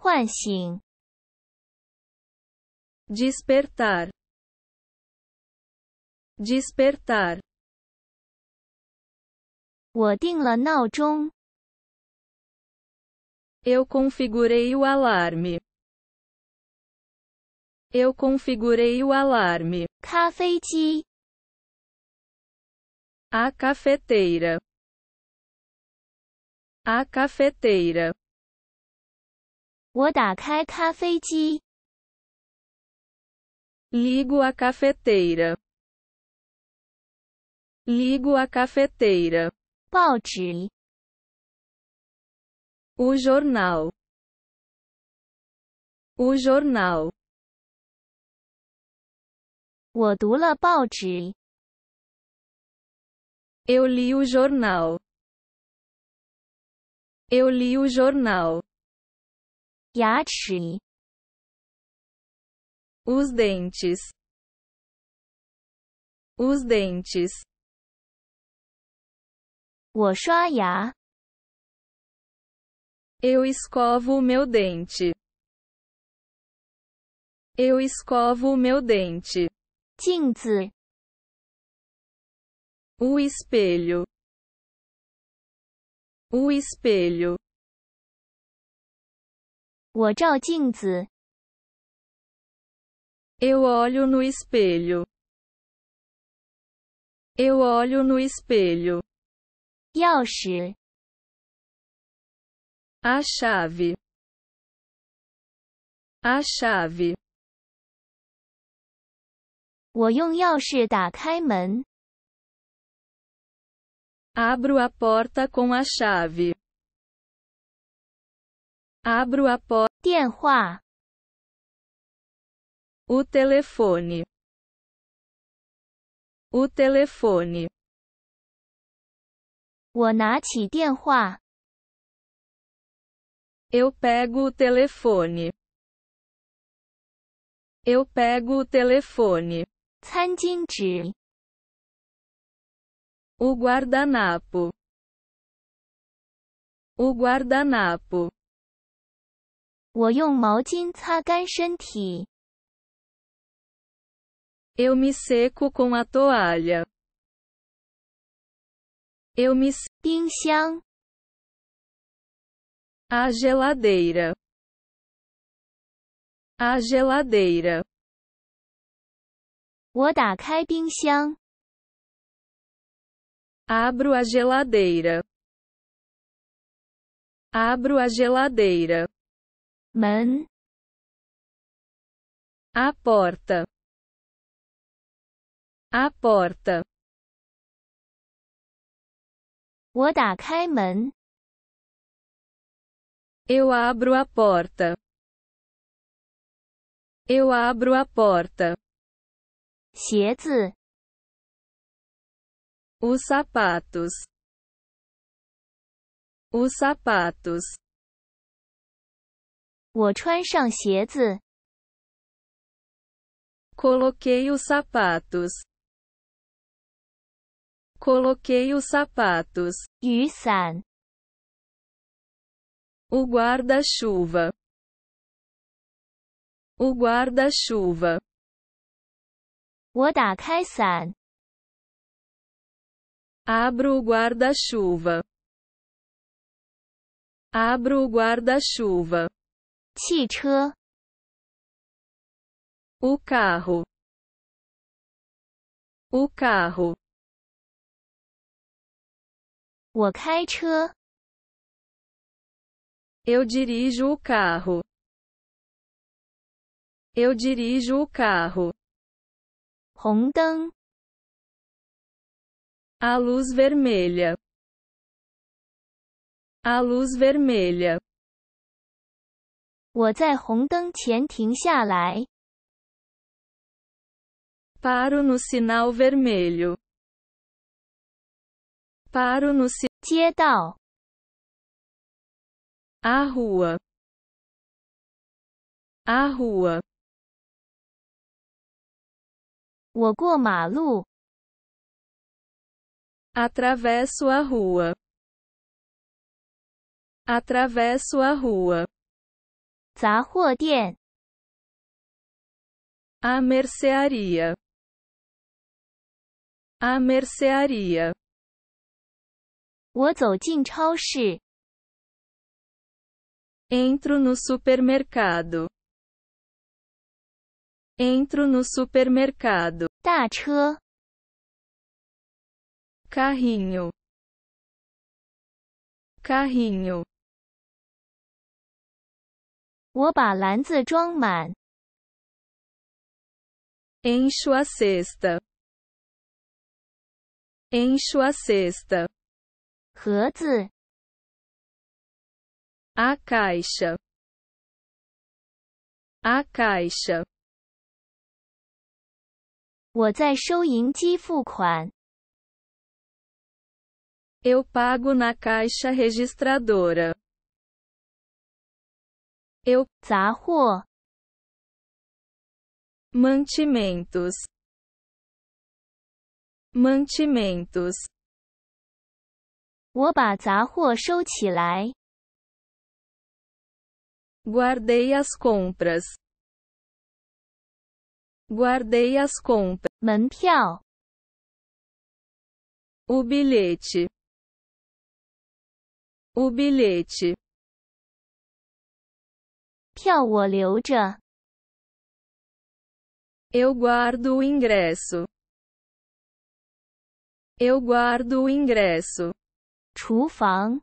Despertar, 唤醒，despertar, Eu configurei o alarme. Eu configurei o alarme. 咖啡机 a cafeteira, a cafeteira. 我打开咖啡机。Ligo a cafeteira. Ligo a cafeteira. 报纸。O jornal. O jornal. 我读了报纸。Eu li o jornal. Eu li o jornal os dentes, os dentes. eu escovo o meu dente, eu escovo o meu dente. o espelho. O espelho. 我照镜子。Eu olho no espelho. Eu olho no espelho. 钥匙。A chave. A chave. 我用钥匙打开门。Abro a porta com a chave. Abro a porta. O telefone. O telefone. 我拿起电话 Eu pego o telefone. Eu pego o telefone. 餐巾纸 O guardanapo. O guardanapo. 我用毛巾擦干身体。Eu me seco com a toalha. Eu me 冰箱 a geladeira. A geladeira. Abro a geladeira. Abro a geladeira a porta, a porta. Eu abro a porta, eu abro a porta. os sapatos, os sapatos。我穿上鞋子。Coloquei os sapatos. Coloquei os sapatos. O guarda guarda-chuva. O guarda-chuva. Abro o guarda-chuva. Abro o guarda-chuva. O carro, o carro. Eu dirijo o carro, eu dirijo o carro. A luz vermelha, a luz vermelha. 我在红灯前停下来。Paro no sinal vermelho. Paro no si a rua. A rua. 我过马路。Atravesso a rua. Atravesso a rua. 杂货店，a mercearia, a mercearia. entro no supermercado, entro no supermercado. Carrinho. carrinho。我把篮子装满。Encho a cesta. Encho a cesta. 盒子。A caixa. A caixa. 我在收银机付款。Eu pago na caixa registradora. eu, 杂货 mantimentos, mantimentos. Guardei as compras. Guardei as compras. 门票 O bilhete. O bilhete. 票我留着。Eu guardo o ingresso. Eu guardo o ingresso. 厨房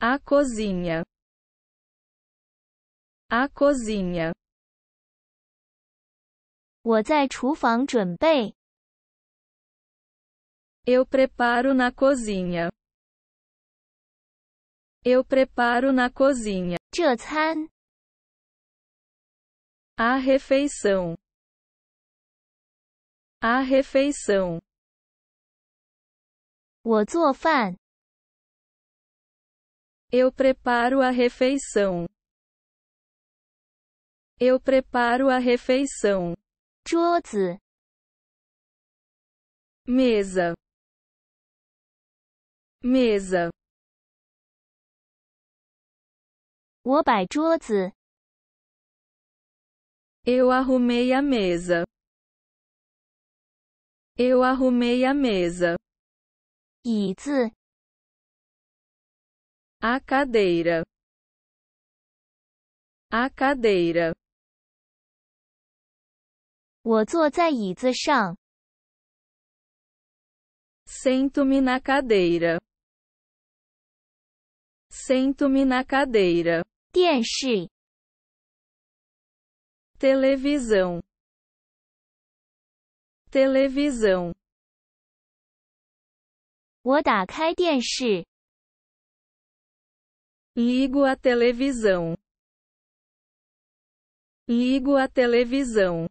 a cozinha. A cozinha. Eu preparo na cozinha. Eu preparo na cozinha. 这餐。A refeição. A refeição. 我做饭。Eu preparo a refeição. Eu preparo a refeição. 桌子。Mesa. Mesa. Eu arrumei a mesa. Eu arrumei a mesa. A cadeira. A cadeira. sento me na cadeira. Sento-me na cadeira. 电视 televisão televisão 我打开电视 ligo a televisão ligo a televisão